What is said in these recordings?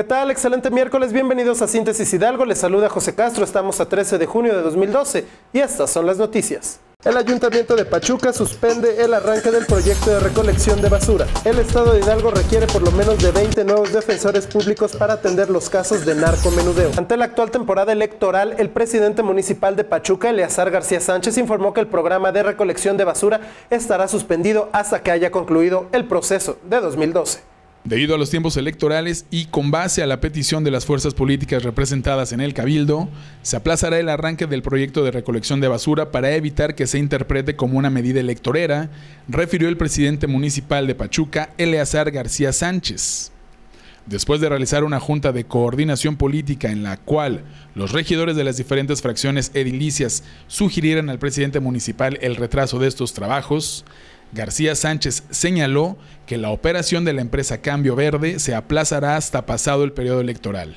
¿Qué tal? Excelente miércoles, bienvenidos a Síntesis Hidalgo, les saluda José Castro, estamos a 13 de junio de 2012 y estas son las noticias. El Ayuntamiento de Pachuca suspende el arranque del proyecto de recolección de basura. El Estado de Hidalgo requiere por lo menos de 20 nuevos defensores públicos para atender los casos de narcomenudeo. Ante la actual temporada electoral, el presidente municipal de Pachuca, Eleazar García Sánchez, informó que el programa de recolección de basura estará suspendido hasta que haya concluido el proceso de 2012. Debido a los tiempos electorales y con base a la petición de las fuerzas políticas representadas en el Cabildo, se aplazará el arranque del proyecto de recolección de basura para evitar que se interprete como una medida electorera, refirió el presidente municipal de Pachuca, Eleazar García Sánchez. Después de realizar una junta de coordinación política en la cual los regidores de las diferentes fracciones edilicias sugirieran al presidente municipal el retraso de estos trabajos, García Sánchez señaló que la operación de la empresa Cambio Verde se aplazará hasta pasado el periodo electoral.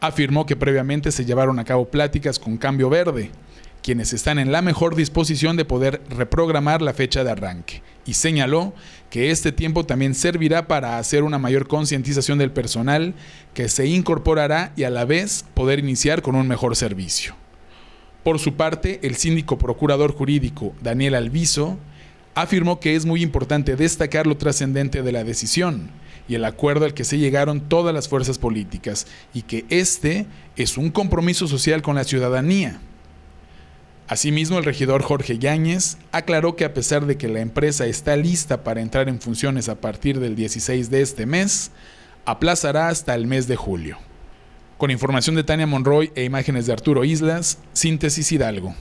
Afirmó que previamente se llevaron a cabo pláticas con Cambio Verde, quienes están en la mejor disposición de poder reprogramar la fecha de arranque, y señaló que este tiempo también servirá para hacer una mayor concientización del personal que se incorporará y a la vez poder iniciar con un mejor servicio. Por su parte, el síndico procurador jurídico Daniel Alviso afirmó que es muy importante destacar lo trascendente de la decisión y el acuerdo al que se llegaron todas las fuerzas políticas y que este es un compromiso social con la ciudadanía. Asimismo, el regidor Jorge Yáñez aclaró que a pesar de que la empresa está lista para entrar en funciones a partir del 16 de este mes, aplazará hasta el mes de julio. Con información de Tania Monroy e imágenes de Arturo Islas, síntesis Hidalgo.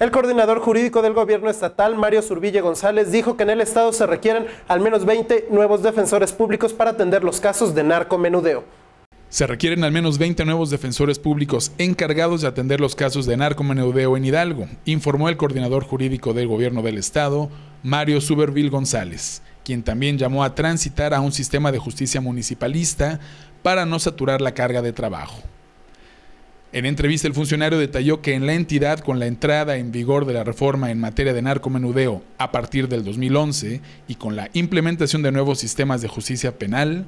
El coordinador jurídico del gobierno estatal, Mario Zurbille González, dijo que en el estado se requieren al menos 20 nuevos defensores públicos para atender los casos de narcomenudeo. Se requieren al menos 20 nuevos defensores públicos encargados de atender los casos de narcomenudeo en Hidalgo, informó el coordinador jurídico del gobierno del estado, Mario Subervil González, quien también llamó a transitar a un sistema de justicia municipalista para no saturar la carga de trabajo. En entrevista, el funcionario detalló que en la entidad, con la entrada en vigor de la reforma en materia de narcomenudeo a partir del 2011 y con la implementación de nuevos sistemas de justicia penal,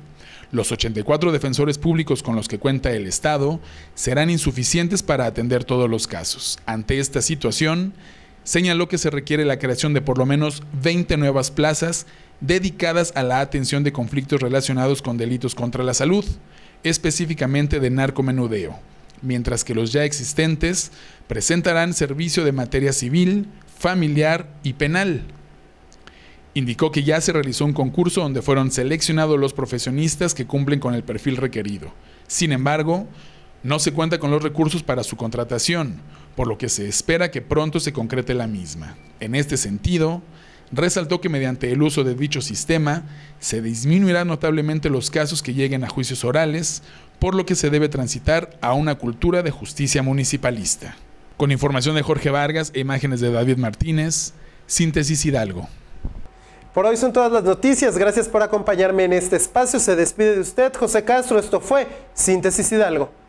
los 84 defensores públicos con los que cuenta el Estado serán insuficientes para atender todos los casos. Ante esta situación, señaló que se requiere la creación de por lo menos 20 nuevas plazas dedicadas a la atención de conflictos relacionados con delitos contra la salud, específicamente de narcomenudeo mientras que los ya existentes presentarán servicio de materia civil, familiar y penal. Indicó que ya se realizó un concurso donde fueron seleccionados los profesionistas que cumplen con el perfil requerido. Sin embargo, no se cuenta con los recursos para su contratación, por lo que se espera que pronto se concrete la misma. En este sentido, Resaltó que mediante el uso de dicho sistema se disminuirán notablemente los casos que lleguen a juicios orales, por lo que se debe transitar a una cultura de justicia municipalista. Con información de Jorge Vargas e imágenes de David Martínez, Síntesis Hidalgo. Por hoy son todas las noticias. Gracias por acompañarme en este espacio. Se despide de usted, José Castro. Esto fue Síntesis Hidalgo.